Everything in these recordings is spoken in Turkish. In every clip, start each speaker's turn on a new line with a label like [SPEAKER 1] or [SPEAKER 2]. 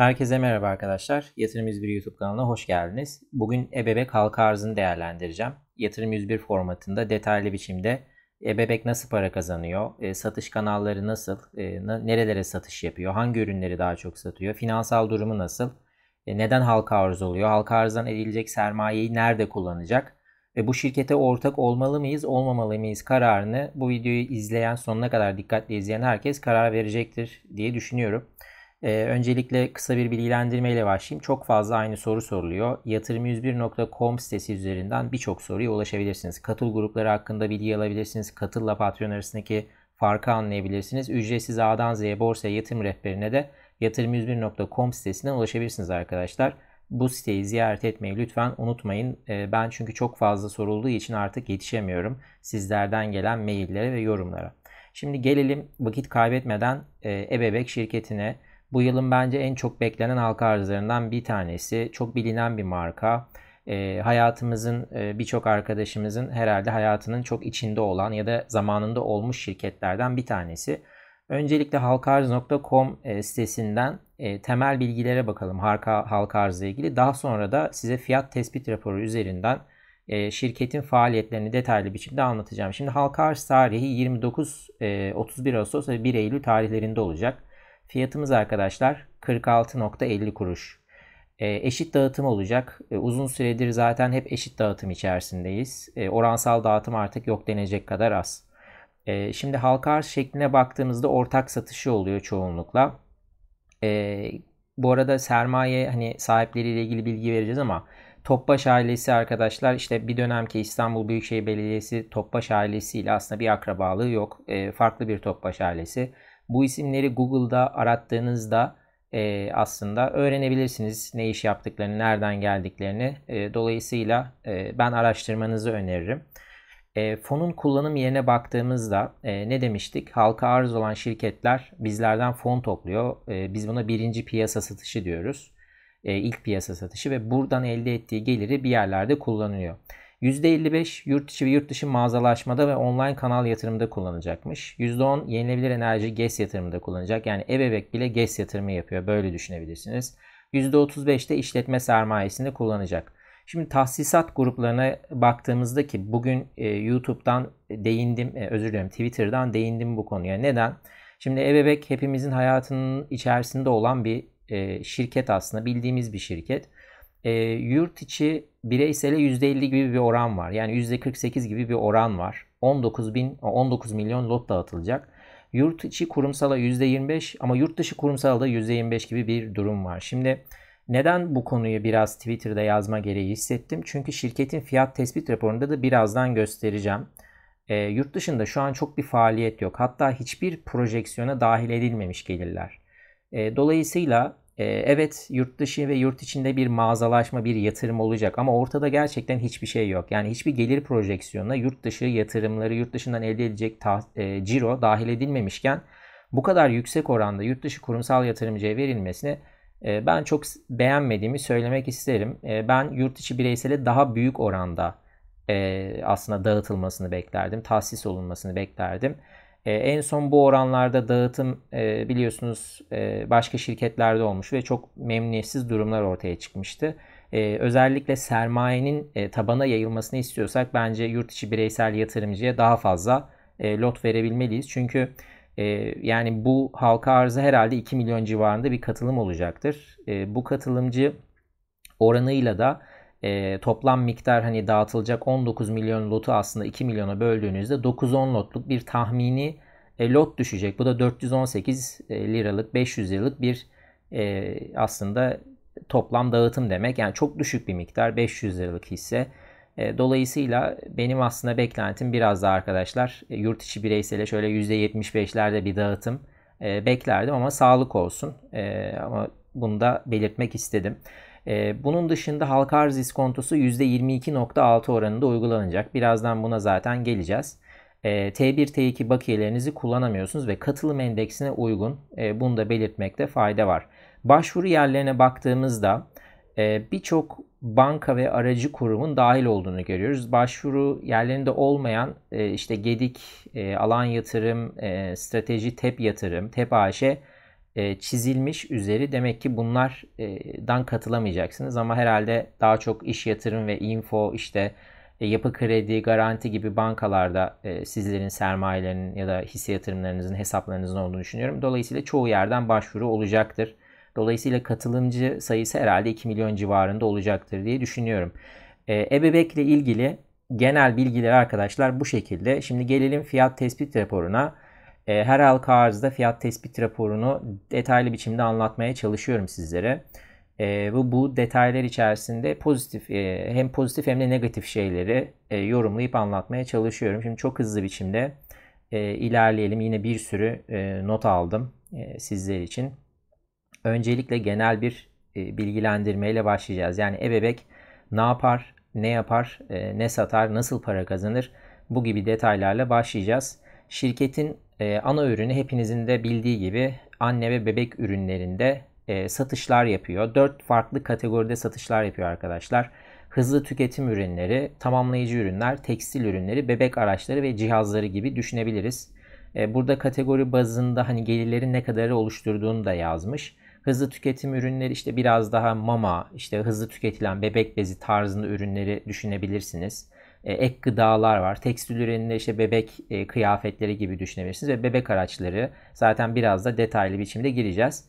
[SPEAKER 1] Herkese merhaba arkadaşlar. Yatırım 101 YouTube kanalına hoş geldiniz. Bugün ebebek halka arzını değerlendireceğim. Yatırım 101 formatında detaylı biçimde ebebek nasıl para kazanıyor, e, satış kanalları nasıl, e, nerelere satış yapıyor, hangi ürünleri daha çok satıyor, finansal durumu nasıl, e, neden halka arz oluyor, halka arzdan edilecek sermayeyi nerede kullanacak ve bu şirkete ortak olmalı mıyız, olmamalı mıyız kararını bu videoyu izleyen sonuna kadar dikkatli izleyen herkes karar verecektir diye düşünüyorum. Ee, öncelikle kısa bir bilgilendirme ile başlayayım. Çok fazla aynı soru soruluyor. Yatırım101.com sitesi üzerinden birçok soruya ulaşabilirsiniz. Katıl grupları hakkında bilgi alabilirsiniz. Katılla Patreon arasındaki farkı anlayabilirsiniz. Ücretsiz A'dan Z'ye borsa yatırım rehberine de yatırım101.com sitesinden ulaşabilirsiniz arkadaşlar. Bu siteyi ziyaret etmeyi lütfen unutmayın. Ee, ben çünkü çok fazla sorulduğu için artık yetişemiyorum sizlerden gelen maillere ve yorumlara. Şimdi gelelim vakit kaybetmeden e, ebebek şirketine. Bu yılın bence en çok beklenen halka arzlarından bir tanesi. Çok bilinen bir marka. E, hayatımızın e, birçok arkadaşımızın herhalde hayatının çok içinde olan ya da zamanında olmuş şirketlerden bir tanesi. Öncelikle halkarz.com e, sitesinden e, temel bilgilere bakalım halka, halka arzla ilgili. Daha sonra da size fiyat tespit raporu üzerinden e, şirketin faaliyetlerini detaylı biçimde anlatacağım. Şimdi halka arz tarihi 29-31 Ağustos ve 1 Eylül tarihlerinde olacak. Fiyatımız arkadaşlar 46.50 kuruş. E, eşit dağıtım olacak. E, uzun süredir zaten hep eşit dağıtım içerisindeyiz. E, oransal dağıtım artık yok denecek kadar az. şimdi halka arz şekline baktığımızda ortak satışı oluyor çoğunlukla. bu arada sermaye hani sahipleriyle ilgili bilgi vereceğiz ama Topbaş ailesi arkadaşlar işte bir dönemki İstanbul Büyükşehir Belediyesi Topbaş ailesiyle aslında bir akrabalığı yok. farklı bir Topbaş ailesi. Bu isimleri Google'da arattığınızda e, aslında öğrenebilirsiniz ne iş yaptıklarını, nereden geldiklerini. E, dolayısıyla e, ben araştırmanızı öneririm. E, fonun kullanım yerine baktığımızda e, ne demiştik? Halka arz olan şirketler bizlerden fon topluyor. E, biz buna birinci piyasa satışı diyoruz. E, ilk piyasa satışı ve buradan elde ettiği geliri bir yerlerde kullanıyor. %55 yurt içi ve yurt dışı mağazalaşmada ve online kanal yatırımda kullanacakmış. %10 yenilebilir enerji GES yatırımında kullanacak. Yani ebebek bile GES yatırımı yapıyor. Böyle düşünebilirsiniz. %35 de işletme sermayesini kullanacak. Şimdi tahsisat gruplarına baktığımızda ki bugün e, YouTube'dan değindim, e, özür dilerim Twitter'dan değindim bu konuya. Neden? Şimdi ebebek hepimizin hayatının içerisinde olan bir e, şirket aslında bildiğimiz bir şirket. E, yurt içi bireysele %50 gibi bir oran var. Yani %48 gibi bir oran var. 19 bin 19 milyon lot dağıtılacak. Yurt içi kurumsala %25 ama yurt dışı kurumsalda %25 gibi bir durum var. Şimdi neden bu konuyu biraz Twitter'da yazma gereği hissettim? Çünkü şirketin fiyat tespit raporunda da birazdan göstereceğim. E, yurt dışında şu an çok bir faaliyet yok. Hatta hiçbir projeksiyona dahil edilmemiş gelirler. E, dolayısıyla ee, evet yurt dışı ve yurt içinde bir mağazalaşma, bir yatırım olacak ama ortada gerçekten hiçbir şey yok. Yani hiçbir gelir projeksiyonuna yurt dışı yatırımları, yurt dışından elde edilecek ta, e, ciro dahil edilmemişken bu kadar yüksek oranda yurt dışı kurumsal yatırımcıya verilmesini e, ben çok beğenmediğimi söylemek isterim. E, ben yurt içi bireysele daha büyük oranda e, aslında dağıtılmasını beklerdim, tahsis olunmasını beklerdim. E, en son bu oranlarda dağıtım e, biliyorsunuz e, başka şirketlerde olmuş ve çok memnuniyetsiz durumlar ortaya çıkmıştı. E, özellikle sermayenin e, tabana yayılmasını istiyorsak bence yurt içi bireysel yatırımcıya daha fazla e, lot verebilmeliyiz. Çünkü e, yani bu halka arzı herhalde 2 milyon civarında bir katılım olacaktır. E, bu katılımcı oranıyla da e, toplam miktar hani dağıtılacak 19 milyon lotu aslında 2 milyona böldüğünüzde 9-10 lotluk bir tahmini e, lot düşecek. Bu da 418 e, liralık 500 liralık bir e, aslında toplam dağıtım demek. Yani çok düşük bir miktar 500 liralık hisse. E, dolayısıyla benim aslında beklentim biraz da arkadaşlar e, yurt içi bireysele şöyle %75'lerde bir dağıtım e, beklerdim ama sağlık olsun. E, ama bunu da belirtmek istedim. Ee, bunun dışında halka arz iskontosu %22.6 oranında uygulanacak. Birazdan buna zaten geleceğiz. T1, ee, T2 bakiyelerinizi kullanamıyorsunuz ve katılım endeksine uygun. Ee, bunu da belirtmekte fayda var. Başvuru yerlerine baktığımızda e, birçok banka ve aracı kurumun dahil olduğunu görüyoruz. Başvuru yerlerinde olmayan e, işte Gedik, e, Alan Yatırım, Strateji, TEP Yatırım, TEP AŞ e, çizilmiş üzeri. Demek ki bunlardan e, katılamayacaksınız ama herhalde daha çok iş yatırım ve info işte e, yapı kredi, garanti gibi bankalarda sizlerin sermayelerinin ya da hisse yatırımlarınızın hesaplarınızın olduğunu düşünüyorum. Dolayısıyla çoğu yerden başvuru olacaktır. Dolayısıyla katılımcı sayısı herhalde 2 milyon civarında olacaktır diye düşünüyorum. ebebekle ilgili genel bilgileri arkadaşlar bu şekilde. Şimdi gelelim fiyat tespit raporuna. E, her halka arzda fiyat tespit raporunu detaylı biçimde anlatmaya çalışıyorum sizlere. E, bu, bu detaylar içerisinde pozitif e, hem pozitif hem de negatif şeyleri e, yorumlayıp anlatmaya çalışıyorum. Şimdi çok hızlı biçimde e, ilerleyelim. Yine bir sürü e, not aldım e, sizler için. Öncelikle genel bir e, bilgilendirmeyle başlayacağız. Yani ebebek ne yapar, ne yapar, e, ne satar, nasıl para kazanır bu gibi detaylarla başlayacağız. Şirketin e, ana ürünü hepinizin de bildiği gibi anne ve bebek ürünlerinde e, satışlar yapıyor. 4 farklı kategoride satışlar yapıyor arkadaşlar. Hızlı tüketim ürünleri, tamamlayıcı ürünler, tekstil ürünleri, bebek araçları ve cihazları gibi düşünebiliriz. E, burada kategori bazında hani gelirlerin ne kadarı oluşturduğunu da yazmış. Hızlı tüketim ürünleri işte biraz daha mama, işte hızlı tüketilen bebek bezi tarzında ürünleri düşünebilirsiniz. E, ek gıdalar var. Tekstil ürünleri işte bebek e, kıyafetleri gibi düşünebilirsiniz ve bebek araçları zaten biraz da detaylı biçimde gireceğiz.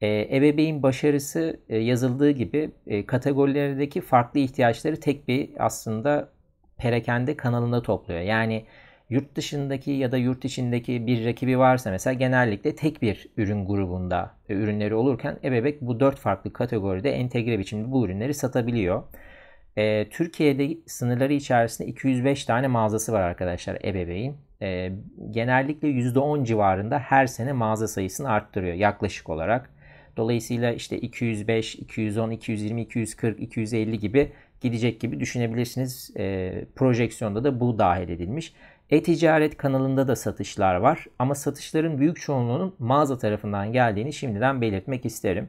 [SPEAKER 1] E, ebeveyn başarısı e, yazıldığı gibi kategorilerdeki farklı ihtiyaçları tek bir aslında perakende kanalında topluyor. Yani yurt dışındaki ya da yurt içindeki bir rakibi varsa mesela genellikle tek bir ürün grubunda ürünleri olurken ebebek bu dört farklı kategoride entegre biçimde bu ürünleri satabiliyor. E, Türkiye'de sınırları içerisinde 205 tane mağazası var arkadaşlar ebeveyn. E, genellikle %10 civarında her sene mağaza sayısını arttırıyor yaklaşık olarak. Dolayısıyla işte 205, 210, 220, 240, 250 gibi gidecek gibi düşünebilirsiniz. E, projeksiyonda da bu dahil edilmiş. E-ticaret kanalında da satışlar var ama satışların büyük çoğunluğunun mağaza tarafından geldiğini şimdiden belirtmek isterim.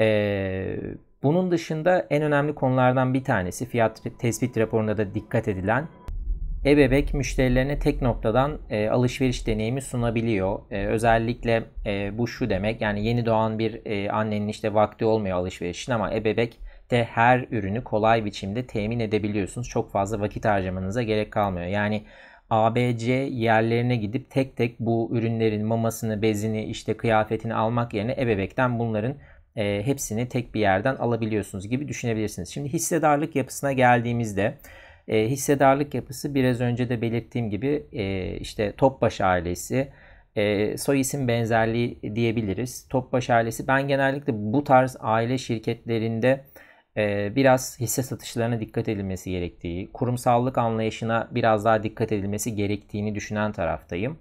[SPEAKER 1] Eee bunun dışında en önemli konulardan bir tanesi fiyat tespit raporunda da dikkat edilen ebebek müşterilerine tek noktadan e, alışveriş deneyimi sunabiliyor. E, özellikle e, bu şu demek yani yeni doğan bir e, annenin işte vakti olmuyor alışveriş için ama ebebek de her ürünü kolay biçimde temin edebiliyorsunuz. Çok fazla vakit harcamanıza gerek kalmıyor. Yani ABC yerlerine gidip tek tek bu ürünlerin mamasını, bezini, işte kıyafetini almak yerine ebebekten bunların e, hepsini tek bir yerden alabiliyorsunuz gibi düşünebilirsiniz. Şimdi hissedarlık yapısına geldiğimizde e, hissedarlık yapısı biraz önce de belirttiğim gibi e, işte Topbaş ailesi, e, soy isim benzerliği diyebiliriz. Topbaş ailesi ben genellikle bu tarz aile şirketlerinde e, biraz hisse satışlarına dikkat edilmesi gerektiği, kurumsallık anlayışına biraz daha dikkat edilmesi gerektiğini düşünen taraftayım.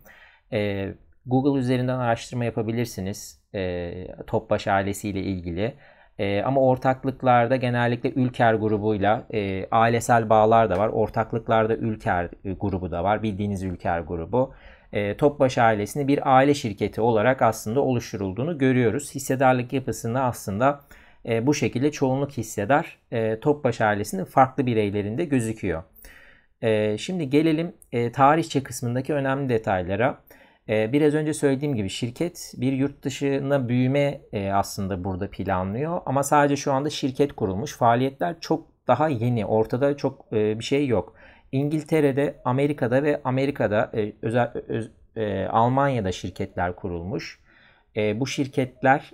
[SPEAKER 1] E, Google üzerinden araştırma yapabilirsiniz e, Topbaş ailesiyle ilgili. E, ama ortaklıklarda genellikle Ülker grubuyla e, ailesel bağlar da var. Ortaklıklarda Ülker e, grubu da var. Bildiğiniz Ülker grubu. E, Topbaş ailesini bir aile şirketi olarak aslında oluşturulduğunu görüyoruz. Hissedarlık yapısında aslında e, bu şekilde çoğunluk hissedar e, Topbaş ailesinin farklı bireylerinde gözüküyor. E, şimdi gelelim e, tarihçe kısmındaki önemli detaylara. Ee, biraz önce söylediğim gibi şirket bir yurt dışına büyüme e, aslında burada planlıyor. Ama sadece şu anda şirket kurulmuş. Faaliyetler çok daha yeni. Ortada çok e, bir şey yok. İngiltere'de, Amerika'da ve Amerika'da e, özel, öz, Almanya'da şirketler kurulmuş. Bu şirketler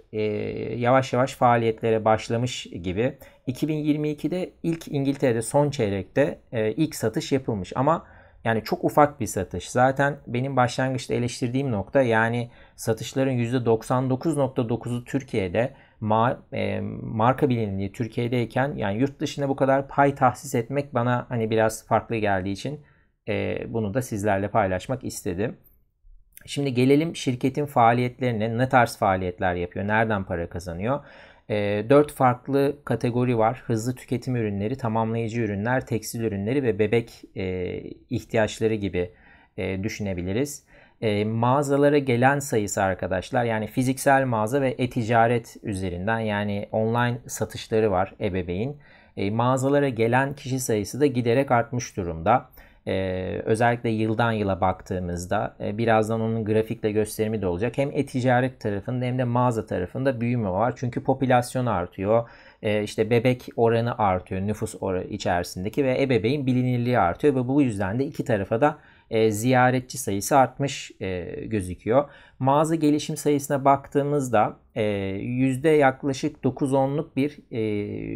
[SPEAKER 1] yavaş yavaş faaliyetlere başlamış gibi. 2022'de ilk İngiltere'de son çeyrekte ilk satış yapılmış. Ama yani çok ufak bir satış. Zaten benim başlangıçta eleştirdiğim nokta yani satışların %99.9'u Türkiye'de ma e, marka bilinirliği Türkiye'deyken yani yurt dışına bu kadar pay tahsis etmek bana hani biraz farklı geldiği için e, bunu da sizlerle paylaşmak istedim. Şimdi gelelim şirketin faaliyetlerine. Ne tarz faaliyetler yapıyor? Nereden para kazanıyor? E, ee, 4 farklı kategori var. Hızlı tüketim ürünleri, tamamlayıcı ürünler, tekstil ürünleri ve bebek e, ihtiyaçları gibi e, düşünebiliriz. E, mağazalara gelen sayısı arkadaşlar yani fiziksel mağaza ve e-ticaret üzerinden yani online satışları var ebeveyn. mağazalara gelen kişi sayısı da giderek artmış durumda. Ee, özellikle yıldan yıla baktığımızda e, birazdan onun grafikle gösterimi de olacak. Hem e-ticaret tarafında hem de mağaza tarafında büyüme var. Çünkü popülasyon artıyor. Ee, işte bebek oranı artıyor nüfus oranı içerisindeki ve ebeveyn bilinirliği artıyor ve bu yüzden de iki tarafa da e, ziyaretçi sayısı artmış e, gözüküyor. Mağaza gelişim sayısına baktığımızda e, yüzde yaklaşık 9-10'luk bir e,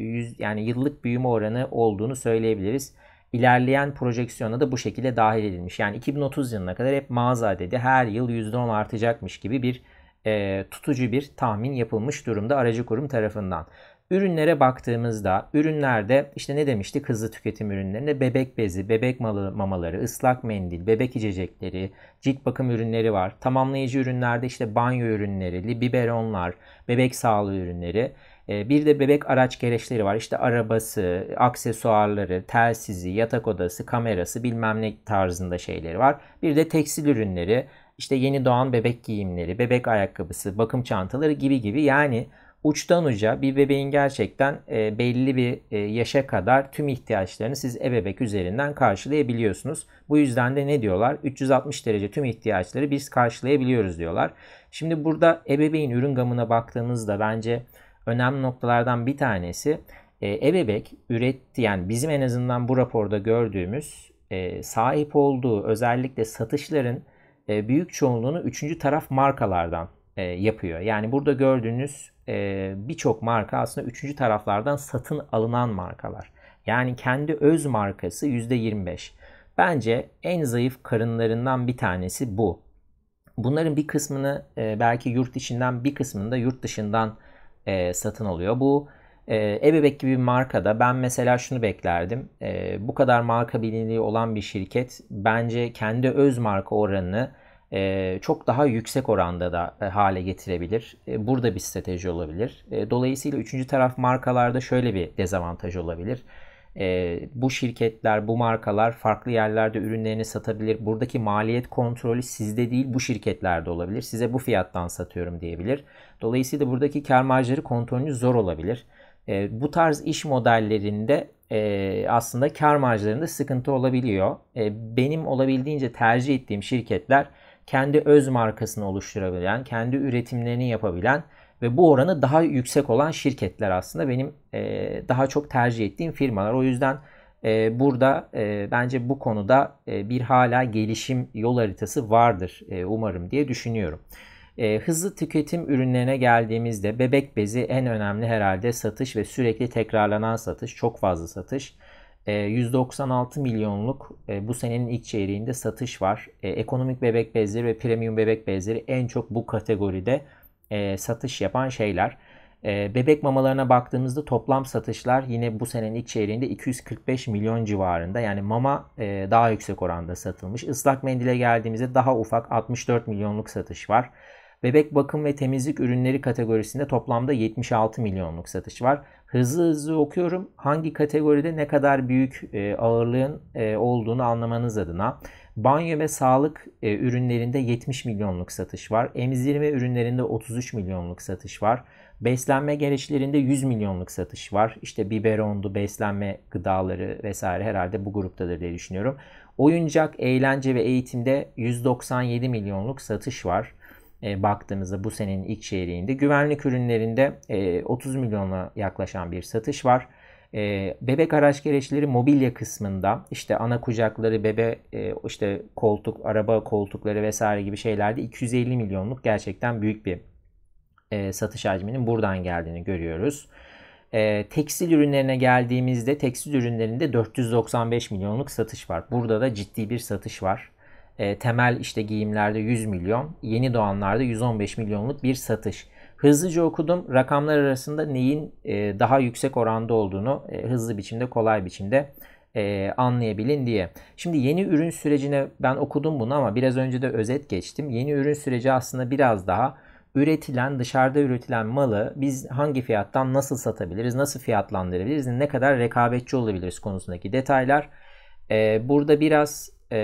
[SPEAKER 1] yüz, yani yıllık büyüme oranı olduğunu söyleyebiliriz ilerleyen projeksiyona da bu şekilde dahil edilmiş. Yani 2030 yılına kadar hep mağaza dedi, her yıl %10 artacakmış gibi bir e, tutucu bir tahmin yapılmış durumda aracı kurum tarafından. Ürünlere baktığımızda ürünlerde işte ne demiştik hızlı tüketim ürünlerinde bebek bezi, bebek malı, mamaları, ıslak mendil, bebek içecekleri, cilt bakım ürünleri var. Tamamlayıcı ürünlerde işte banyo ürünleri, biberonlar, bebek sağlığı ürünleri. Ee, bir de bebek araç gereçleri var. İşte arabası, aksesuarları, telsizi, yatak odası, kamerası bilmem ne tarzında şeyleri var. Bir de tekstil ürünleri, işte yeni doğan bebek giyimleri, bebek ayakkabısı, bakım çantaları gibi gibi. Yani uçtan uca bir bebeğin gerçekten e, belli bir e, yaşa kadar tüm ihtiyaçlarını siz ebebek üzerinden karşılayabiliyorsunuz. Bu yüzden de ne diyorlar? 360 derece tüm ihtiyaçları biz karşılayabiliyoruz diyorlar. Şimdi burada ebebeğin ürün gamına baktığınızda bence önemli noktalardan bir tanesi e, ebebek üretti yani bizim en azından bu raporda gördüğümüz e, sahip olduğu özellikle satışların e, büyük çoğunluğunu üçüncü taraf markalardan yapıyor. Yani burada gördüğünüz birçok marka aslında üçüncü taraflardan satın alınan markalar. Yani kendi öz markası %25. Bence en zayıf karınlarından bir tanesi bu. Bunların bir kısmını belki yurt içinden bir kısmını da yurt dışından e, satın alıyor. Bu e, ebebek gibi bir markada ben mesela şunu beklerdim. E, bu kadar marka bilinirliği olan bir şirket bence kendi öz marka oranını e, çok daha yüksek oranda da e, hale getirebilir. E, burada bir strateji olabilir. E, dolayısıyla üçüncü taraf markalarda şöyle bir dezavantaj olabilir e, bu şirketler, bu markalar farklı yerlerde ürünlerini satabilir. Buradaki maliyet kontrolü sizde değil bu şirketlerde olabilir. Size bu fiyattan satıyorum diyebilir. Dolayısıyla buradaki kar marjları kontrolünüz zor olabilir. E, bu tarz iş modellerinde e, aslında kar marjlarında sıkıntı olabiliyor. E, benim olabildiğince tercih ettiğim şirketler kendi öz markasını oluşturabilen, kendi üretimlerini yapabilen ve bu oranı daha yüksek olan şirketler aslında benim e, daha çok tercih ettiğim firmalar. O yüzden e, burada e, bence bu konuda e, bir hala gelişim yol haritası vardır e, umarım diye düşünüyorum. E, hızlı tüketim ürünlerine geldiğimizde bebek bezi en önemli herhalde satış ve sürekli tekrarlanan satış, çok fazla satış. 196 e, milyonluk e, bu senenin ilk çeyreğinde satış var. E, ekonomik bebek bezleri ve premium bebek bezleri en çok bu kategoride e, satış yapan şeyler. E, bebek mamalarına baktığımızda toplam satışlar yine bu senenin ilk çeyreğinde 245 milyon civarında. Yani mama e, daha yüksek oranda satılmış. Islak mendile geldiğimizde daha ufak 64 milyonluk satış var. Bebek bakım ve temizlik ürünleri kategorisinde toplamda 76 milyonluk satış var. Hızlı hızlı okuyorum hangi kategoride ne kadar büyük e, ağırlığın e, olduğunu anlamanız adına. Banyo ve sağlık e, ürünlerinde 70 milyonluk satış var. Emzirme ürünlerinde 33 milyonluk satış var. Beslenme gereçlerinde 100 milyonluk satış var. İşte biberondu, beslenme gıdaları vesaire herhalde bu gruptadır diye düşünüyorum. Oyuncak, eğlence ve eğitimde 197 milyonluk satış var. E, baktığımızda bu senenin ilk çeyreğinde. Güvenlik ürünlerinde e, 30 milyona yaklaşan bir satış var e, bebek araç gereçleri mobilya kısmında işte ana kucakları, bebe e, işte koltuk, araba koltukları vesaire gibi şeylerde 250 milyonluk gerçekten büyük bir e, satış hacminin buradan geldiğini görüyoruz. E, tekstil ürünlerine geldiğimizde tekstil ürünlerinde 495 milyonluk satış var. Burada da ciddi bir satış var. E, temel işte giyimlerde 100 milyon, yeni doğanlarda 115 milyonluk bir satış. Hızlıca okudum. Rakamlar arasında neyin e, daha yüksek oranda olduğunu e, hızlı biçimde, kolay biçimde e, anlayabilin diye. Şimdi yeni ürün sürecine ben okudum bunu ama biraz önce de özet geçtim. Yeni ürün süreci aslında biraz daha üretilen, dışarıda üretilen malı biz hangi fiyattan nasıl satabiliriz, nasıl fiyatlandırabiliriz, ne kadar rekabetçi olabiliriz konusundaki detaylar. E, burada biraz e,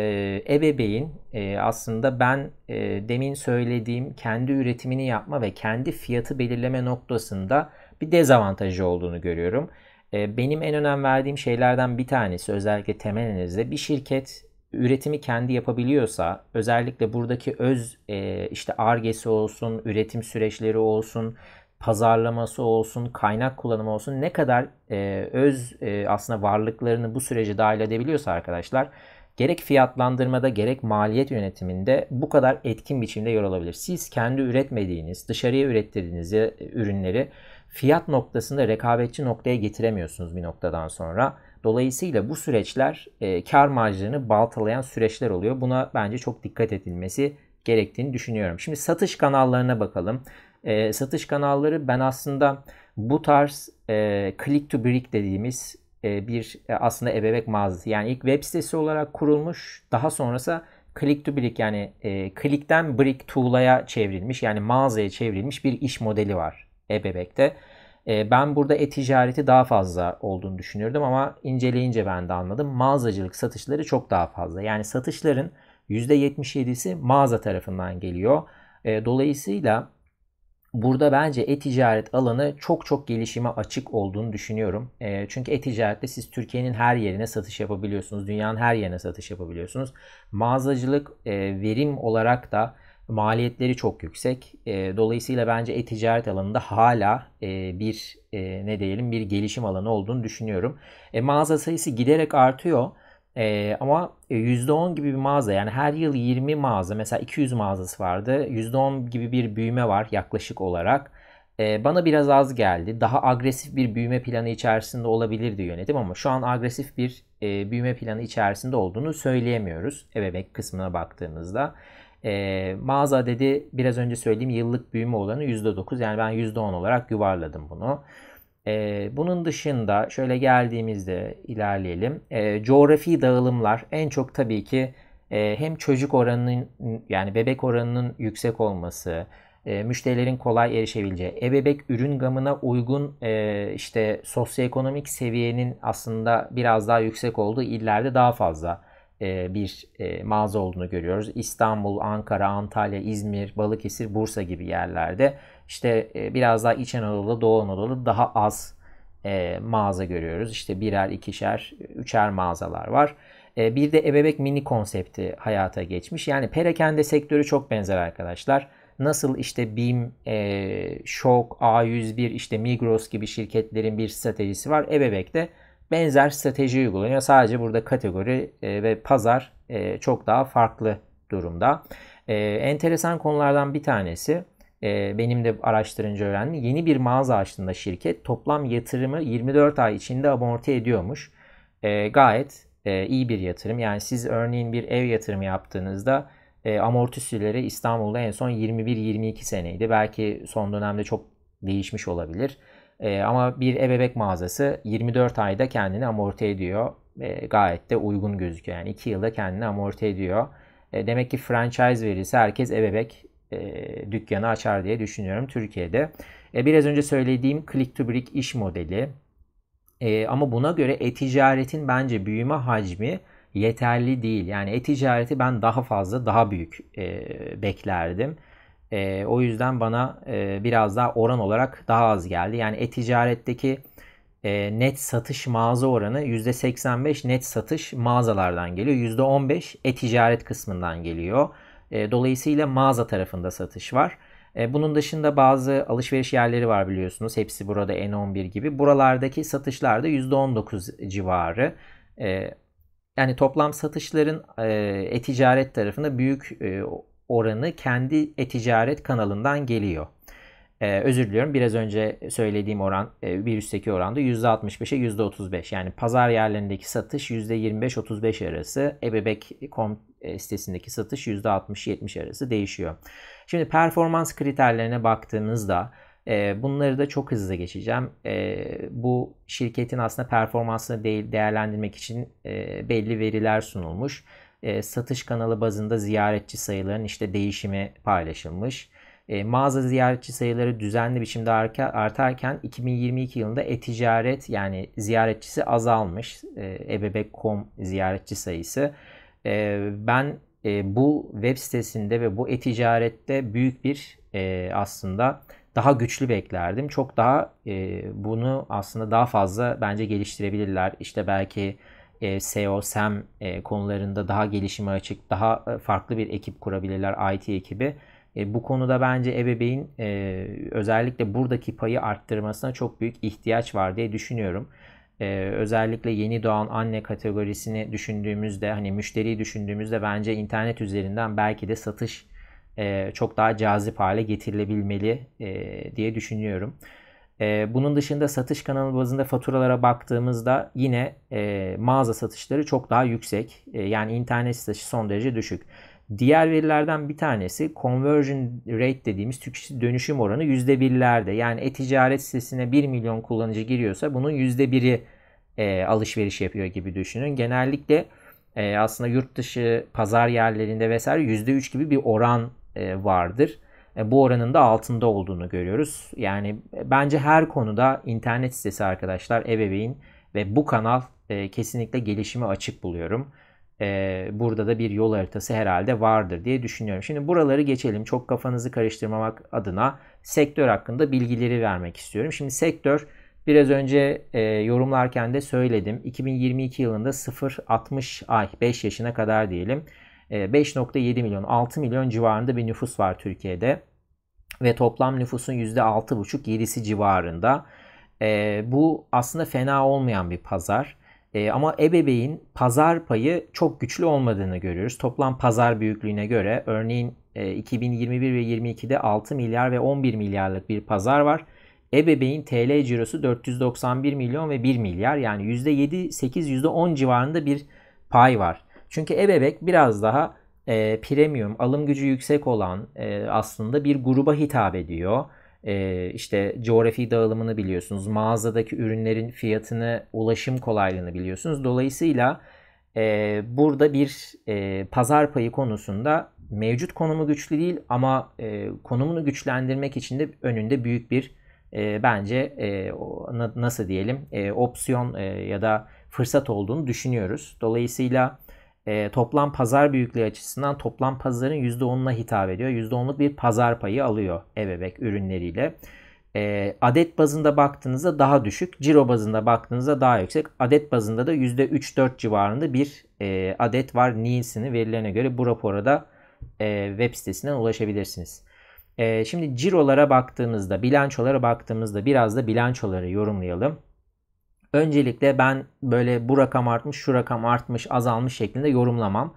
[SPEAKER 1] ebeveyn e, aslında ben e, demin söylediğim kendi üretimini yapma ve kendi fiyatı belirleme noktasında bir dezavantajı olduğunu görüyorum. E, benim en önem verdiğim şeylerden bir tanesi özellikle temelinizde bir şirket üretimi kendi yapabiliyorsa özellikle buradaki öz e, işte argesi olsun, üretim süreçleri olsun, pazarlaması olsun, kaynak kullanımı olsun ne kadar e, öz e, aslında varlıklarını bu sürece dahil edebiliyorsa arkadaşlar gerek fiyatlandırmada gerek maliyet yönetiminde bu kadar etkin biçimde yer alabilir. Siz kendi üretmediğiniz, dışarıya ürettirdiğiniz e, ürünleri fiyat noktasında rekabetçi noktaya getiremiyorsunuz bir noktadan sonra. Dolayısıyla bu süreçler e, kar marjlarını baltalayan süreçler oluyor. Buna bence çok dikkat edilmesi gerektiğini düşünüyorum. Şimdi satış kanallarına bakalım. E, satış kanalları ben aslında bu tarz e, click to brick dediğimiz e, bir e, aslında ebebek mağazası. Yani ilk web sitesi olarak kurulmuş. Daha sonrası click to brick yani e, click'ten brick tool'a çevrilmiş yani mağazaya çevrilmiş bir iş modeli var ebebekte. E, ben burada e-ticareti daha fazla olduğunu düşünürdüm ama inceleyince ben de anladım. Mağazacılık satışları çok daha fazla. Yani satışların %77'si mağaza tarafından geliyor. E, dolayısıyla burada bence e-ticaret alanı çok çok gelişime açık olduğunu düşünüyorum. E, çünkü e-ticarette siz Türkiye'nin her yerine satış yapabiliyorsunuz. Dünyanın her yerine satış yapabiliyorsunuz. Mağazacılık e, verim olarak da maliyetleri çok yüksek. E, dolayısıyla bence e-ticaret alanında hala e, bir e, ne diyelim bir gelişim alanı olduğunu düşünüyorum. E, mağaza sayısı giderek artıyor. Ee, e, ama %10 gibi bir mağaza yani her yıl 20 mağaza mesela 200 mağazası vardı. %10 gibi bir büyüme var yaklaşık olarak. E, bana biraz az geldi. Daha agresif bir büyüme planı içerisinde olabilirdi yönetim ama şu an agresif bir e, büyüme planı içerisinde olduğunu söyleyemiyoruz. Ebeveyn kısmına baktığımızda. E, mağaza dedi biraz önce söylediğim yıllık büyüme olanı %9 yani ben %10 olarak yuvarladım bunu. E, bunun dışında şöyle geldiğimizde ilerleyelim. E, coğrafi dağılımlar en çok tabii ki e, hem çocuk oranının yani bebek oranının yüksek olması, e, müşterilerin kolay erişebileceği, ebebek ürün gamına uygun e, işte sosyoekonomik seviyenin aslında biraz daha yüksek olduğu illerde daha fazla e, bir e, mağaza olduğunu görüyoruz. İstanbul, Ankara, Antalya, İzmir, Balıkesir, Bursa gibi yerlerde işte e, biraz daha İç Anadolu, Doğu Anadolu daha az e, mağaza görüyoruz. İşte birer, ikişer, üçer mağazalar var. E, bir de ebebek mini konsepti hayata geçmiş. Yani perakende sektörü çok benzer arkadaşlar. Nasıl işte BİM, e, Şok, A101, işte Migros gibi şirketlerin bir stratejisi var. Ebebek de benzer strateji uygulanıyor. Sadece burada kategori e, ve pazar e, çok daha farklı durumda. E, enteresan konulardan bir tanesi ee, benim de araştırınca öğrendim. Yeni bir mağaza açtığında şirket toplam yatırımı 24 ay içinde amorti ediyormuş. Ee, gayet e, iyi bir yatırım. Yani siz örneğin bir ev yatırımı yaptığınızda e, İstanbul'da en son 21-22 seneydi. Belki son dönemde çok değişmiş olabilir. Ee, ama bir ebebek mağazası 24 ayda kendini amorti ediyor. gayet de uygun gözüküyor. Yani 2 yılda kendini amorti ediyor. E, demek ki franchise verirse herkes ebebek e, dükkanı açar diye düşünüyorum Türkiye'de. E, biraz önce söylediğim click to brick iş modeli e, ama buna göre e-ticaretin bence büyüme hacmi yeterli değil. Yani e-ticareti ben daha fazla daha büyük e, beklerdim. E, o yüzden bana e, biraz daha oran olarak daha az geldi. Yani e-ticaretteki e, net satış mağaza oranı %85 net satış mağazalardan geliyor. %15 e-ticaret kısmından geliyor. E, dolayısıyla mağaza tarafında satış var. E, bunun dışında bazı alışveriş yerleri var biliyorsunuz. Hepsi burada N11 gibi. Buralardaki satışlar da %19 civarı. E, yani toplam satışların e-ticaret tarafında büyük oranı kendi e-ticaret kanalından geliyor e, özür diliyorum biraz önce söylediğim oran e, bir üstteki oranda %65'e %35 yani pazar yerlerindeki satış %25-35 arası ebebek.com e, sitesindeki satış %60-70 arası değişiyor. Şimdi performans kriterlerine baktığımızda e, bunları da çok hızlı geçeceğim. E, bu şirketin aslında performansını değil değerlendirmek için e, belli veriler sunulmuş. E, satış kanalı bazında ziyaretçi sayılarının işte değişimi paylaşılmış e, mağaza ziyaretçi sayıları düzenli biçimde artarken 2022 yılında e-ticaret yani ziyaretçisi azalmış. E, ebebek.com ziyaretçi sayısı. E, ben bu web sitesinde ve bu e-ticarette büyük bir aslında daha güçlü beklerdim. Çok daha bunu aslında daha fazla bence geliştirebilirler. İşte belki SEO, SEM konularında daha gelişime açık, daha farklı bir ekip kurabilirler, IT ekibi. E, bu konuda bence ebeveyn e, özellikle buradaki payı arttırmasına çok büyük ihtiyaç var diye düşünüyorum. Ee, özellikle yeni doğan anne kategorisini düşündüğümüzde hani müşteriyi düşündüğümüzde bence internet üzerinden belki de satış e, çok daha cazip hale getirilebilmeli e, diye düşünüyorum. E, bunun dışında satış kanalı bazında faturalara baktığımızda yine e, mağaza satışları çok daha yüksek. E, yani internet satışı son derece düşük. Diğer verilerden bir tanesi conversion rate dediğimiz Türkçe dönüşüm oranı %1'lerde. Yani e-ticaret sitesine 1 milyon kullanıcı giriyorsa bunun %1'i e, alışveriş yapıyor gibi düşünün. Genellikle e, aslında yurt dışı pazar yerlerinde vesaire %3 gibi bir oran e, vardır. E, bu oranın da altında olduğunu görüyoruz. Yani e, bence her konuda internet sitesi arkadaşlar ebeveyn ve bu kanal e, kesinlikle gelişime açık buluyorum. Ee, burada da bir yol haritası herhalde vardır diye düşünüyorum. Şimdi buraları geçelim. Çok kafanızı karıştırmamak adına sektör hakkında bilgileri vermek istiyorum. Şimdi sektör biraz önce e, yorumlarken de söyledim. 2022 yılında 0.60 ay 5 yaşına kadar diyelim. 5.7 e, milyon 6 milyon civarında bir nüfus var Türkiye'de. Ve toplam nüfusun %6.5-7'si civarında. E, bu aslında fena olmayan bir pazar e, ama ebeveyn pazar payı çok güçlü olmadığını görüyoruz. Toplam pazar büyüklüğüne göre örneğin 2021 e, ve 22'de 6 milyar ve 11 milyarlık bir pazar var. Ebeveyn TL cirosu 491 milyon ve 1 milyar yani %7, 8, %10 civarında bir pay var. Çünkü ebebek biraz daha e, premium, alım gücü yüksek olan e, aslında bir gruba hitap ediyor e, işte coğrafi dağılımını biliyorsunuz, mağazadaki ürünlerin fiyatını, ulaşım kolaylığını biliyorsunuz. Dolayısıyla e, burada bir e, pazar payı konusunda mevcut konumu güçlü değil ama e, konumunu güçlendirmek için de önünde büyük bir e, bence e, nasıl diyelim e, opsiyon e, ya da fırsat olduğunu düşünüyoruz. Dolayısıyla e, toplam pazar büyüklüğü açısından toplam pazarın %10'una hitap ediyor. %10'luk bir pazar payı alıyor ebebek ürünleriyle. E, adet bazında baktığınızda daha düşük, ciro bazında baktığınızda daha yüksek. Adet bazında da %3-4 civarında bir e, adet var Nielsen'in verilerine göre. Bu rapora da e, web sitesinden ulaşabilirsiniz. E, şimdi cirolara baktığımızda, bilançolara baktığımızda biraz da bilançoları yorumlayalım. Öncelikle ben böyle bu rakam artmış, şu rakam artmış, azalmış şeklinde yorumlamam.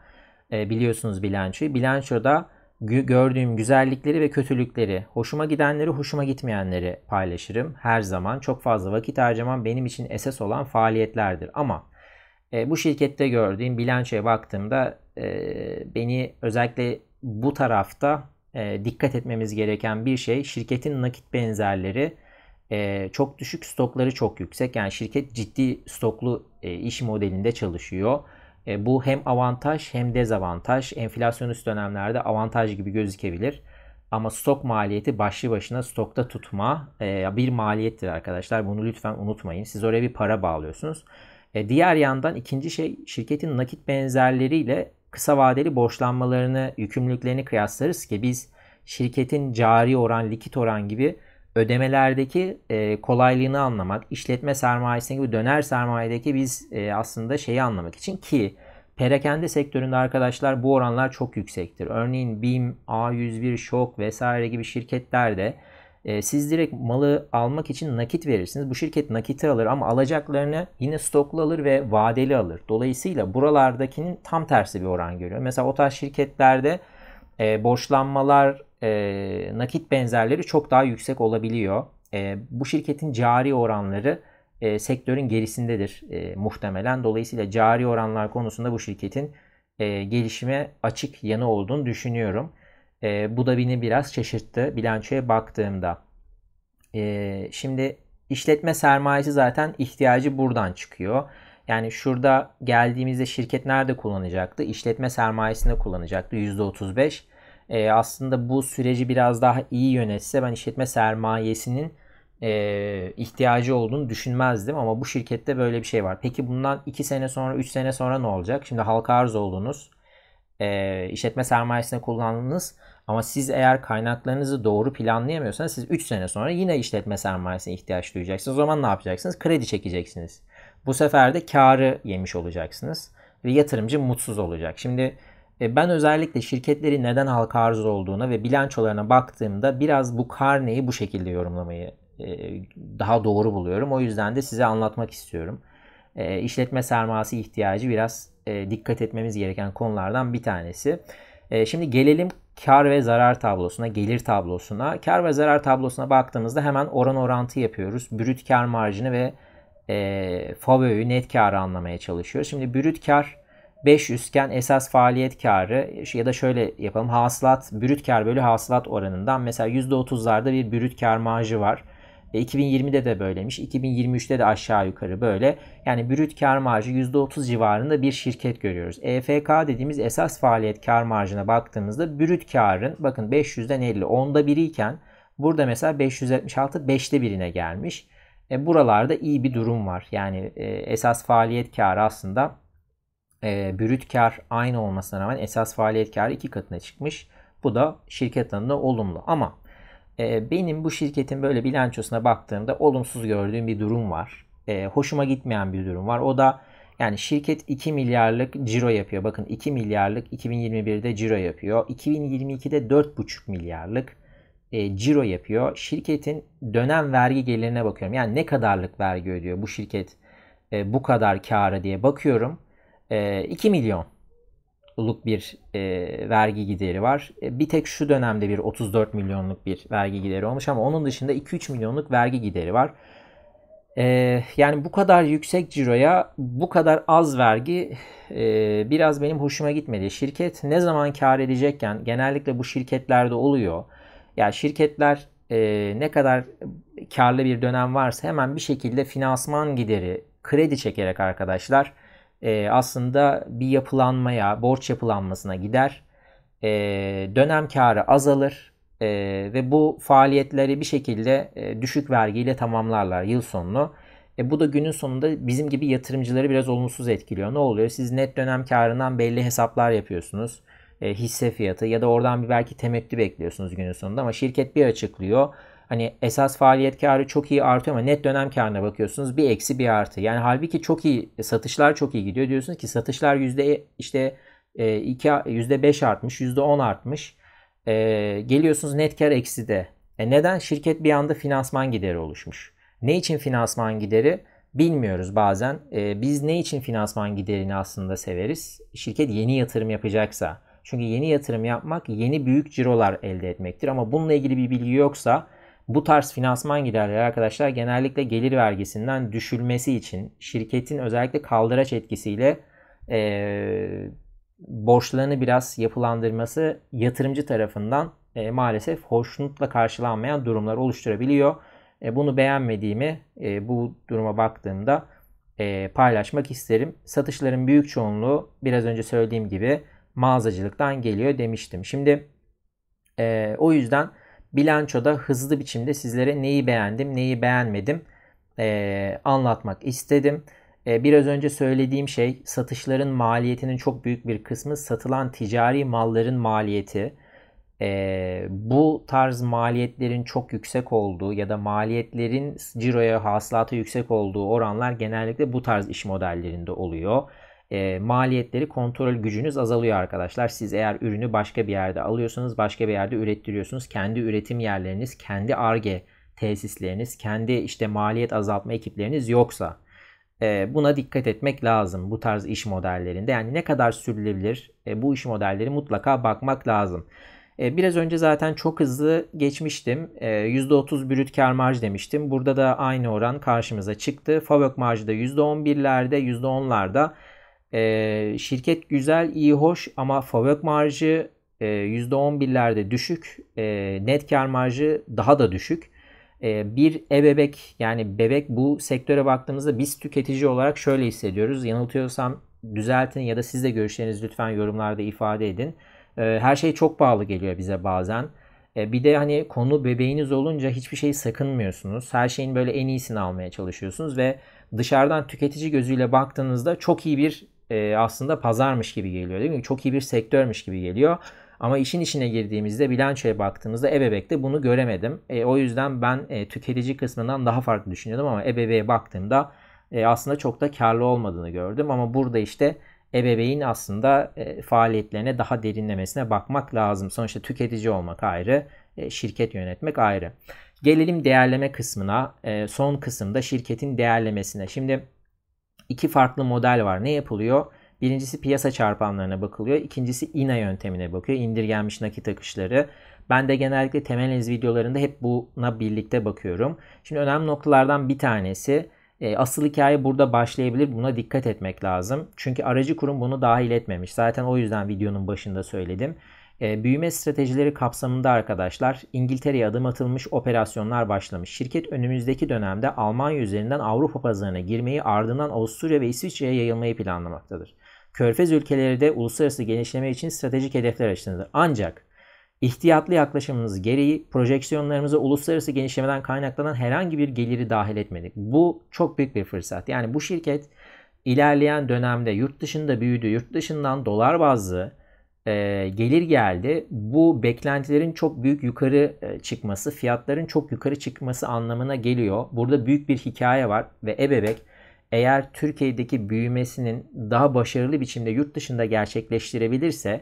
[SPEAKER 1] E, biliyorsunuz bilançoyu. Bilançoda gördüğüm güzellikleri ve kötülükleri, hoşuma gidenleri, hoşuma gitmeyenleri paylaşırım. Her zaman çok fazla vakit harcamam benim için esas olan faaliyetlerdir. Ama e, bu şirkette gördüğüm bilançoya baktığımda e, beni özellikle bu tarafta e, dikkat etmemiz gereken bir şey şirketin nakit benzerleri e, çok düşük, stokları çok yüksek. Yani şirket ciddi stoklu e, iş modelinde çalışıyor. E, bu hem avantaj hem dezavantaj. Enflasyon üst dönemlerde avantaj gibi gözükebilir. Ama stok maliyeti başlı başına stokta tutma e, bir maliyettir arkadaşlar. Bunu lütfen unutmayın. Siz oraya bir para bağlıyorsunuz. E, diğer yandan ikinci şey şirketin nakit benzerleriyle kısa vadeli borçlanmalarını, yükümlülüklerini kıyaslarız ki biz şirketin cari oran, likit oran gibi ödemelerdeki e, kolaylığını anlamak, işletme sermayesi gibi döner sermayedeki biz e, aslında şeyi anlamak için ki perakende sektöründe arkadaşlar bu oranlar çok yüksektir. Örneğin BİM, A101, Şok vesaire gibi şirketlerde e, siz direkt malı almak için nakit verirsiniz. Bu şirket nakiti alır ama alacaklarını yine stoklu alır ve vadeli alır. Dolayısıyla buralardakinin tam tersi bir oran görüyor. Mesela o tarz şirketlerde e, borçlanmalar e, nakit benzerleri çok daha yüksek olabiliyor. E, bu şirketin cari oranları e, sektörün gerisindedir e, muhtemelen. Dolayısıyla cari oranlar konusunda bu şirketin e, gelişime açık yanı olduğunu düşünüyorum. E, bu da beni biraz şaşırttı bilançoya baktığımda. E, şimdi işletme sermayesi zaten ihtiyacı buradan çıkıyor. Yani şurada geldiğimizde şirket nerede kullanacaktı? İşletme sermayesinde kullanacaktı %35 e, aslında bu süreci biraz daha iyi yönetse ben işletme sermayesinin e, ihtiyacı olduğunu düşünmezdim ama bu şirkette böyle bir şey var. Peki bundan 2 sene sonra 3 sene sonra ne olacak? Şimdi halka arz oldunuz. E, işletme sermayesine kullandınız ama siz eğer kaynaklarınızı doğru planlayamıyorsanız siz 3 sene sonra yine işletme sermayesine ihtiyaç duyacaksınız. O zaman ne yapacaksınız? Kredi çekeceksiniz. Bu sefer de karı yemiş olacaksınız ve yatırımcı mutsuz olacak. Şimdi e, ben özellikle şirketleri neden halka arz olduğuna ve bilançolarına baktığımda biraz bu karneyi bu şekilde yorumlamayı e, daha doğru buluyorum. O yüzden de size anlatmak istiyorum. E, işletme sermayesi ihtiyacı biraz dikkat etmemiz gereken konulardan bir tanesi. Şimdi gelelim kar ve zarar tablosuna, gelir tablosuna. Kar ve zarar tablosuna baktığımızda hemen oran orantı yapıyoruz. Brüt kar marjini ve e, net karı anlamaya çalışıyoruz. Şimdi brüt kar 500 iken esas faaliyet karı ya da şöyle yapalım hasılat brüt kar bölü hasılat oranından mesela %30'larda bir brüt kar marjı var. 2020'de de böylemiş. 2023'te de aşağı yukarı böyle. Yani brüt kar marjı %30 civarında bir şirket görüyoruz. EFK dediğimiz esas faaliyet kar marjına baktığımızda brüt karın bakın 500'den 50 10'da biriyken burada mesela 576 5'te birine gelmiş. E, buralarda iyi bir durum var. Yani e, esas faaliyet karı aslında e, brüt kar aynı olmasına rağmen esas faaliyet karı iki katına çıkmış. Bu da şirket adına olumlu. Ama e, benim bu şirketin böyle bilançosuna baktığımda olumsuz gördüğüm bir durum var. E, hoşuma gitmeyen bir durum var. O da yani şirket 2 milyarlık ciro yapıyor. Bakın 2 milyarlık 2021'de ciro yapıyor. 2022'de 4,5 milyarlık e, ciro yapıyor. Şirketin dönem vergi gelirine bakıyorum. Yani ne kadarlık vergi ödüyor bu şirket e, bu kadar karı diye bakıyorum e, ee, 2 milyon bir e, vergi gideri var. E, bir tek şu dönemde bir 34 milyonluk bir vergi gideri olmuş ama onun dışında 2-3 milyonluk vergi gideri var. E, yani bu kadar yüksek ciroya bu kadar az vergi e, biraz benim hoşuma gitmedi. Şirket ne zaman kar edecekken genellikle bu şirketlerde oluyor. Yani şirketler e, ne kadar karlı bir dönem varsa hemen bir şekilde finansman gideri kredi çekerek arkadaşlar e, aslında bir yapılanmaya, borç yapılanmasına gider. E, dönem karı azalır e, ve bu faaliyetleri bir şekilde e, düşük vergiyle tamamlarlar yıl sonunu. E, bu da günün sonunda bizim gibi yatırımcıları biraz olumsuz etkiliyor. Ne oluyor? Siz net dönem karından belli hesaplar yapıyorsunuz. E, hisse fiyatı ya da oradan bir belki temettü bekliyorsunuz günün sonunda ama şirket bir açıklıyor hani esas faaliyet karı çok iyi artıyor ama net dönem karına bakıyorsunuz bir eksi bir artı. Yani halbuki çok iyi satışlar çok iyi gidiyor diyorsunuz ki satışlar yüzde işte e, iki yüzde beş artmış yüzde on artmış. E, geliyorsunuz net kar eksi de. E neden? Şirket bir anda finansman gideri oluşmuş. Ne için finansman gideri? bilmiyoruz bazen. E, biz ne için finansman giderini aslında severiz? Şirket yeni yatırım yapacaksa. Çünkü yeni yatırım yapmak yeni büyük cirolar elde etmektir. Ama bununla ilgili bir bilgi yoksa bu tarz finansman giderleri arkadaşlar genellikle gelir vergisinden düşülmesi için şirketin özellikle kaldıraç etkisiyle e, borçlarını biraz yapılandırması yatırımcı tarafından e, maalesef hoşnutla karşılanmayan durumlar oluşturabiliyor. E, bunu beğenmediğimi e, bu duruma baktığımda e, paylaşmak isterim. Satışların büyük çoğunluğu biraz önce söylediğim gibi mağazacılıktan geliyor demiştim. Şimdi e, o yüzden bilançoda hızlı biçimde sizlere neyi beğendim, neyi beğenmedim e, anlatmak istedim. E, biraz önce söylediğim şey satışların maliyetinin çok büyük bir kısmı satılan ticari malların maliyeti. E, bu tarz maliyetlerin çok yüksek olduğu ya da maliyetlerin ciroya hasılata yüksek olduğu oranlar genellikle bu tarz iş modellerinde oluyor e, maliyetleri kontrol gücünüz azalıyor arkadaşlar. Siz eğer ürünü başka bir yerde alıyorsanız başka bir yerde ürettiriyorsunuz. Kendi üretim yerleriniz, kendi ARGE tesisleriniz, kendi işte maliyet azaltma ekipleriniz yoksa e, buna dikkat etmek lazım bu tarz iş modellerinde. Yani ne kadar sürdürülebilir e, bu iş modelleri mutlaka bakmak lazım. E, biraz önce zaten çok hızlı geçmiştim. E, %30 brüt kar marj demiştim. Burada da aynı oran karşımıza çıktı. Favök marjı da %11'lerde, %10'larda e, şirket güzel, iyi, hoş ama fabrik marjı e, %11'lerde düşük. E, net kar marjı daha da düşük. E, bir ebebek yani bebek bu sektöre baktığımızda biz tüketici olarak şöyle hissediyoruz. Yanıltıyorsam düzeltin ya da siz de görüşlerinizi lütfen yorumlarda ifade edin. E, her şey çok pahalı geliyor bize bazen. E, bir de hani konu bebeğiniz olunca hiçbir şeyi sakınmıyorsunuz. Her şeyin böyle en iyisini almaya çalışıyorsunuz ve dışarıdan tüketici gözüyle baktığınızda çok iyi bir e, aslında pazarmış gibi geliyor değil mi? Çok iyi bir sektörmüş gibi geliyor. Ama işin içine girdiğimizde bilançoya baktığımızda ebebekte bunu göremedim. E, o yüzden ben e, tüketici kısmından daha farklı düşünüyordum ama ebebeğe baktığımda e, aslında çok da karlı olmadığını gördüm. Ama burada işte ebeveyn aslında e, faaliyetlerine daha derinlemesine bakmak lazım. Sonuçta tüketici olmak ayrı, e, şirket yönetmek ayrı. Gelelim değerleme kısmına. E, son kısımda şirketin değerlemesine. Şimdi iki farklı model var. Ne yapılıyor? Birincisi piyasa çarpanlarına bakılıyor. İkincisi INA yöntemine bakıyor. İndirgenmiş nakit akışları. Ben de genellikle temel analiz videolarında hep buna birlikte bakıyorum. Şimdi önemli noktalardan bir tanesi e, asıl hikaye burada başlayabilir. Buna dikkat etmek lazım. Çünkü aracı kurum bunu dahil etmemiş. Zaten o yüzden videonun başında söyledim. E, büyüme stratejileri kapsamında arkadaşlar İngiltere'ye adım atılmış operasyonlar başlamış. Şirket önümüzdeki dönemde Almanya üzerinden Avrupa pazarına girmeyi ardından Avusturya ve İsviçre'ye yayılmayı planlamaktadır. Körfez ülkeleri de uluslararası genişleme için stratejik hedefler açtığınızdır. Ancak ihtiyatlı yaklaşımımız gereği projeksiyonlarımıza uluslararası genişlemeden kaynaklanan herhangi bir geliri dahil etmedik. Bu çok büyük bir fırsat. Yani bu şirket ilerleyen dönemde yurt dışında büyüdü, yurt dışından dolar bazlı ee, gelir geldi. Bu beklentilerin çok büyük yukarı e, çıkması, fiyatların çok yukarı çıkması anlamına geliyor. Burada büyük bir hikaye var ve ebebek eğer Türkiye'deki büyümesinin daha başarılı biçimde yurt dışında gerçekleştirebilirse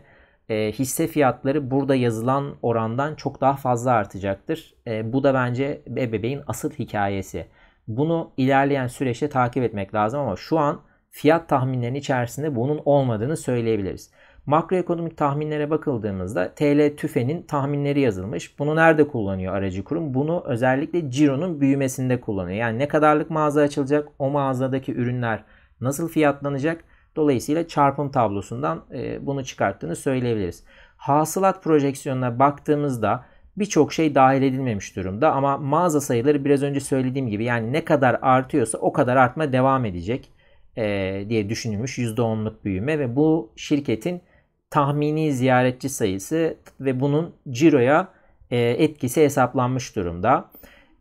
[SPEAKER 1] e, hisse fiyatları burada yazılan orandan çok daha fazla artacaktır. E, bu da bence ebebeğin asıl hikayesi. Bunu ilerleyen süreçte takip etmek lazım ama şu an fiyat tahminlerinin içerisinde bunun olmadığını söyleyebiliriz. Makroekonomik tahminlere bakıldığımızda TL tüfenin tahminleri yazılmış. Bunu nerede kullanıyor aracı kurum? Bunu özellikle cironun büyümesinde kullanıyor. Yani ne kadarlık mağaza açılacak, o mağazadaki ürünler nasıl fiyatlanacak? Dolayısıyla çarpım tablosundan e, bunu çıkarttığını söyleyebiliriz. Hasılat projeksiyonuna baktığımızda birçok şey dahil edilmemiş durumda ama mağaza sayıları biraz önce söylediğim gibi yani ne kadar artıyorsa o kadar artma devam edecek e, diye düşünülmüş %10'luk büyüme ve bu şirketin tahmini ziyaretçi sayısı ve bunun ciroya e, etkisi hesaplanmış durumda.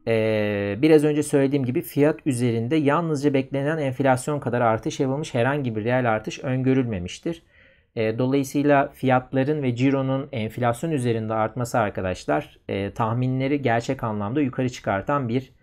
[SPEAKER 1] E, biraz önce söylediğim gibi fiyat üzerinde yalnızca beklenen enflasyon kadar artış yapılmış herhangi bir reel artış öngörülmemiştir. E, dolayısıyla fiyatların ve cironun enflasyon üzerinde artması arkadaşlar tahminleri gerçek anlamda yukarı çıkartan bir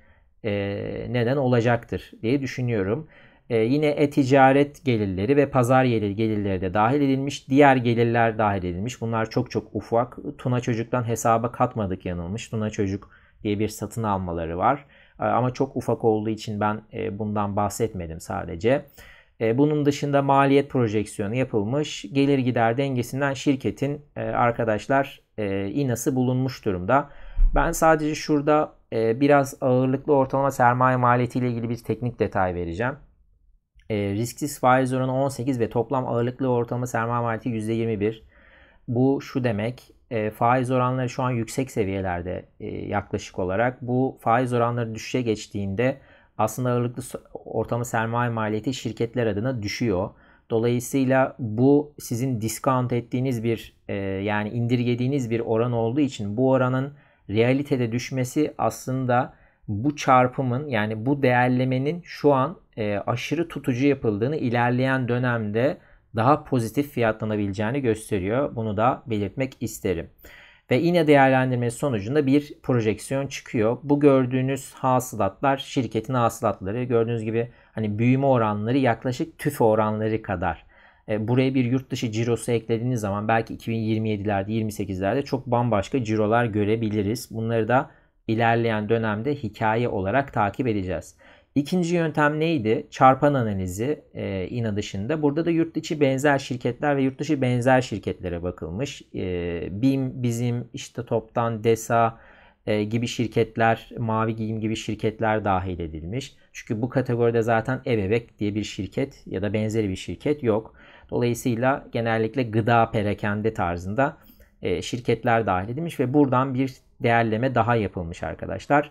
[SPEAKER 1] neden olacaktır diye düşünüyorum. Ee, yine e-ticaret gelirleri ve pazar gelir gelirleri de dahil edilmiş. Diğer gelirler dahil edilmiş. Bunlar çok çok ufak. Tuna Çocuk'tan hesaba katmadık yanılmış. Tuna Çocuk diye bir satın almaları var. Ee, ama çok ufak olduğu için ben e, bundan bahsetmedim sadece. Ee, bunun dışında maliyet projeksiyonu yapılmış. Gelir gider dengesinden şirketin e, arkadaşlar e, inası bulunmuş durumda. Ben sadece şurada biraz ağırlıklı ortalama sermaye maliyeti ile ilgili bir teknik detay vereceğim. E, risksiz faiz oranı 18 ve toplam ağırlıklı ortalama sermaye maliyeti %21. Bu şu demek e, faiz oranları şu an yüksek seviyelerde e, yaklaşık olarak. Bu faiz oranları düşüşe geçtiğinde aslında ağırlıklı ortalama sermaye maliyeti şirketler adına düşüyor. Dolayısıyla bu sizin discount ettiğiniz bir e, yani indirgediğiniz bir oran olduğu için bu oranın realitede düşmesi aslında bu çarpımın yani bu değerlemenin şu an e, aşırı tutucu yapıldığını ilerleyen dönemde daha pozitif fiyatlanabileceğini gösteriyor. Bunu da belirtmek isterim. Ve yine değerlendirmesi sonucunda bir projeksiyon çıkıyor. Bu gördüğünüz hasılatlar şirketin hasılatları. Gördüğünüz gibi hani büyüme oranları yaklaşık tüfe oranları kadar. E, buraya bir yurt dışı cirosu eklediğiniz zaman belki 2027'lerde 28'lerde çok bambaşka cirolar görebiliriz. Bunları da ilerleyen dönemde hikaye olarak takip edeceğiz. İkinci yöntem neydi? Çarpan analizi e, INA dışında. Burada da yurt içi benzer şirketler ve yurt dışı benzer şirketlere bakılmış. E, BİM, bizim, işte Toptan, DESA e, gibi şirketler, Mavi Giyim gibi şirketler dahil edilmiş. Çünkü bu kategoride zaten Ebebek diye bir şirket ya da benzeri bir şirket yok. Dolayısıyla genellikle gıda perakende tarzında e, şirketler dahil edilmiş ve buradan bir değerleme daha yapılmış arkadaşlar.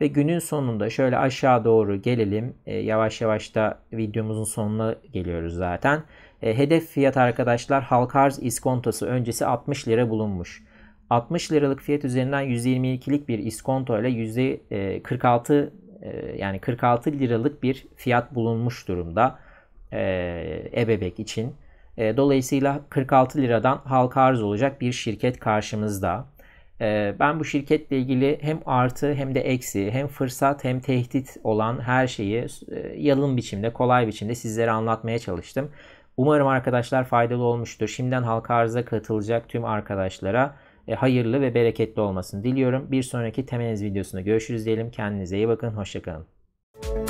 [SPEAKER 1] Ve günün sonunda şöyle aşağı doğru gelelim. E, yavaş yavaş da videomuzun sonuna geliyoruz zaten. E, hedef fiyat arkadaşlar halka arz iskontosu öncesi 60 lira bulunmuş. 60 liralık fiyat üzerinden %22'lik bir iskonto ile %46 e, e, yani 46 liralık bir fiyat bulunmuş durumda e, ebebek için. E, dolayısıyla 46 liradan halka arz olacak bir şirket karşımızda. Ee, ben bu şirketle ilgili hem artı hem de eksi hem fırsat hem tehdit olan her şeyi e, yalın biçimde kolay biçimde sizlere anlatmaya çalıştım. Umarım arkadaşlar faydalı olmuştur. Şimdiden halka arıza katılacak tüm arkadaşlara e, hayırlı ve bereketli olmasını diliyorum. Bir sonraki temeliz videosunda görüşürüz diyelim. Kendinize iyi bakın. Hoşçakalın.